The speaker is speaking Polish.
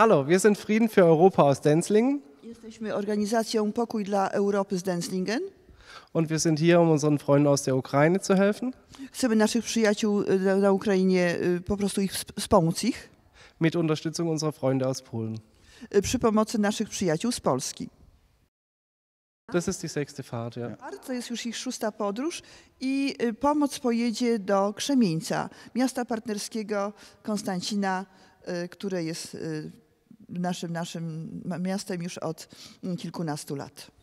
Hallo, wir sind Frieden für Europa aus Denzlingen. Jesteśmy organizacją Pokój dla Europy z Denzlingen. Und wir sind hier, um unseren Freunden aus der Ukraine zu helfen. Chcemy naszych przyjaciół e, na, na Ukrainie e, po prostu ich wspomóc ich. Mit Unterstützung unserer Freunde aus Polen. E, przy pomocy naszych przyjaciół z Polski. Das ist die sechste Fahrt, ja. To jest już ich szósta podróż i pomoc pojedzie do Krzemieńca, miasta partnerskiego Konstancina, które jest naszym, naszym miastem już od kilkunastu lat.